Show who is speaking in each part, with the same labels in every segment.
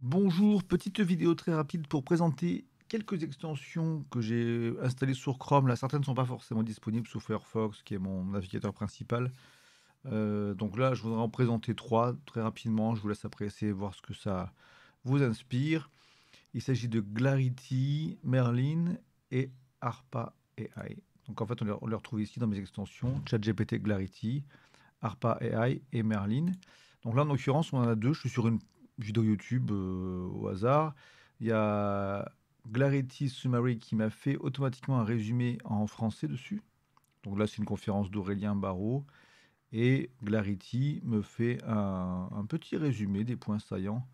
Speaker 1: Bonjour, petite vidéo très rapide pour présenter quelques extensions que j'ai installées sur Chrome. Là, certaines ne sont pas forcément disponibles sous Firefox, qui est mon navigateur principal. Euh, donc là, je voudrais en présenter trois très rapidement. Je vous laisse apprécier voir ce que ça vous inspire. Il s'agit de Glarity, Merlin et Arpa AI. Donc en fait, on les, retrouve ici dans mes extensions ChatGPT Glarity, Arpa AI et Merlin. Donc là, en l'occurrence, on en a deux. Je suis sur une vidéo YouTube euh, au hasard. Il y a Glarity Summary qui m'a fait automatiquement un résumé en français dessus. Donc là, c'est une conférence d'Aurélien Barreau. Et Glarity me fait un, petit résumé des points saillants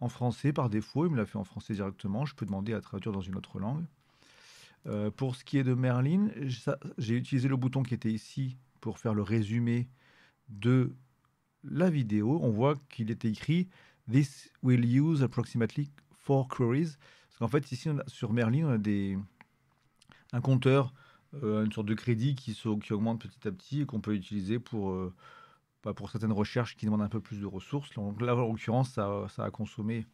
Speaker 1: en français par défaut. Il me l'a fait en français directement. Je peux demander à traduire dans une autre langue. Euh, pour ce qui est de Merlin, j'ai utilisé le bouton qui était ici pour faire le résumé de la vidéo. On voit qu'il était écrit This will use approximately four queries. Parce qu'en fait, ici, sur Merlin, on a des, un compteur, euh, une sorte de crédit qui, qui augmente petit à petit et qu'on peut utiliser pour, euh, bah, pour certaines recherches qui demandent un peu plus de ressources. Donc là, en l'occurrence, ça, a consommé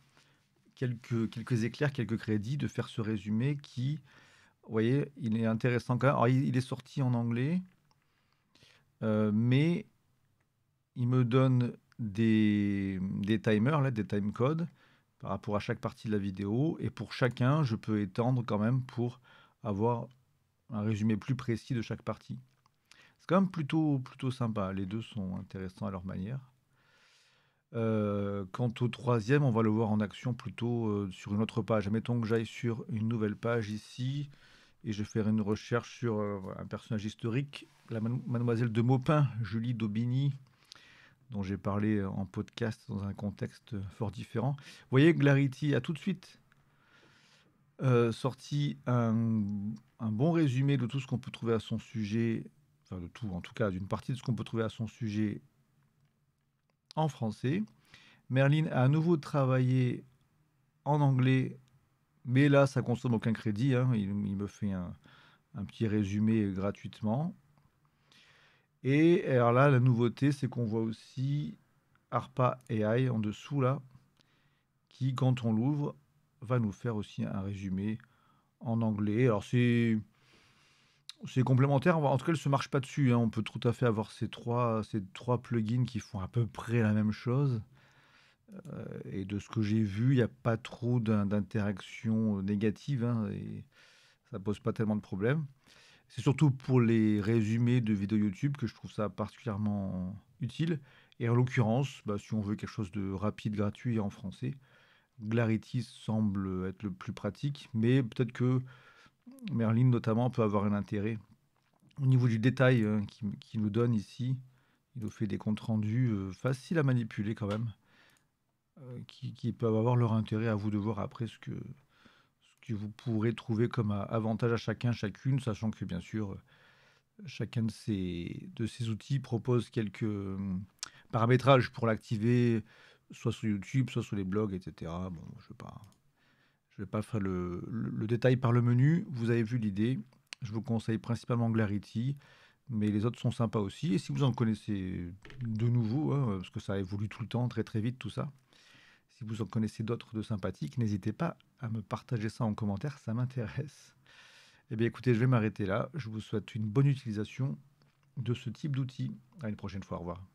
Speaker 1: quelques, quelques éclairs, quelques crédits de faire ce résumé qui, vous voyez, il est intéressant quand il, est sorti en anglais, euh, mais il me donne des, timers, là, des time codes par rapport à chaque partie de la vidéo. Et pour chacun, je peux étendre quand même pour avoir un résumé plus précis de chaque partie. C'est quand même plutôt, plutôt sympa. Les deux sont intéressants à leur manière. Euh, quant au troisième, on va le voir en action plutôt euh, sur une autre page. Mettons que j'aille sur une nouvelle page ici et je ferai une recherche sur euh, un personnage historique, la mademoiselle de Maupin, Julie Daubigny, dont j'ai parlé en podcast dans un contexte fort différent. Vous voyez, Glarity a tout de suite euh, sorti un, bon résumé de tout ce qu'on peut trouver à son sujet, enfin de tout en tout cas, d'une partie de ce qu'on peut trouver à son sujet en français. Merlin a à nouveau travaillé en anglais, mais là ça consomme aucun crédit, hein. il, me fait un, un petit résumé gratuitement. Et euh, alors là, la nouveauté, c'est qu'on voit aussi ARPA AI en dessous là, qui, quand on l'ouvre, va nous faire aussi un résumé en anglais. Alors c'est complémentaire. En tout cas, elle se marche pas dessus. Hein. On peut tout à fait avoir ces trois plugins qui font à peu près la même chose. Euh, et de ce que j'ai vu, il n'y a pas trop d'interactions euh, négatives. Hein, et ça pose pas tellement de problèmes. C'est surtout pour les résumés de vidéos YouTube que je trouve ça particulièrement utile. Et en l'occurrence, bah, si on veut quelque chose de rapide, gratuit et en français, Glarity semble être le plus pratique, mais peut-être que Merlin notamment peut avoir un intérêt. Au niveau du détail hein, qu'il nous donne ici, il nous fait des comptes rendus euh, faciles à manipuler quand même, euh, qui, qui, peuvent avoir leur intérêt à vous de voir après ce que, vous pourrez trouver comme avantage à chacun, chacune, sachant que bien sûr, euh, chacun de ces, outils propose quelques hum, paramétrages pour l'activer, soit sur YouTube, soit sur les blogs, etc. Bon, je ne vais pas, faire le, détail par le menu. Vous avez vu l'idée. Je vous conseille principalement Glarity, mais les autres sont sympas aussi. Et si vous en connaissez de nouveau, hein, parce que ça évolue tout le temps, très très vite, tout ça, si vous en connaissez d'autres de sympathiques, n'hésitez pas à me partager ça en commentaire, ça m'intéresse. Eh bien écoutez, je vais m'arrêter là. Je vous souhaite une bonne utilisation de ce type d'outils. À une prochaine fois, au revoir.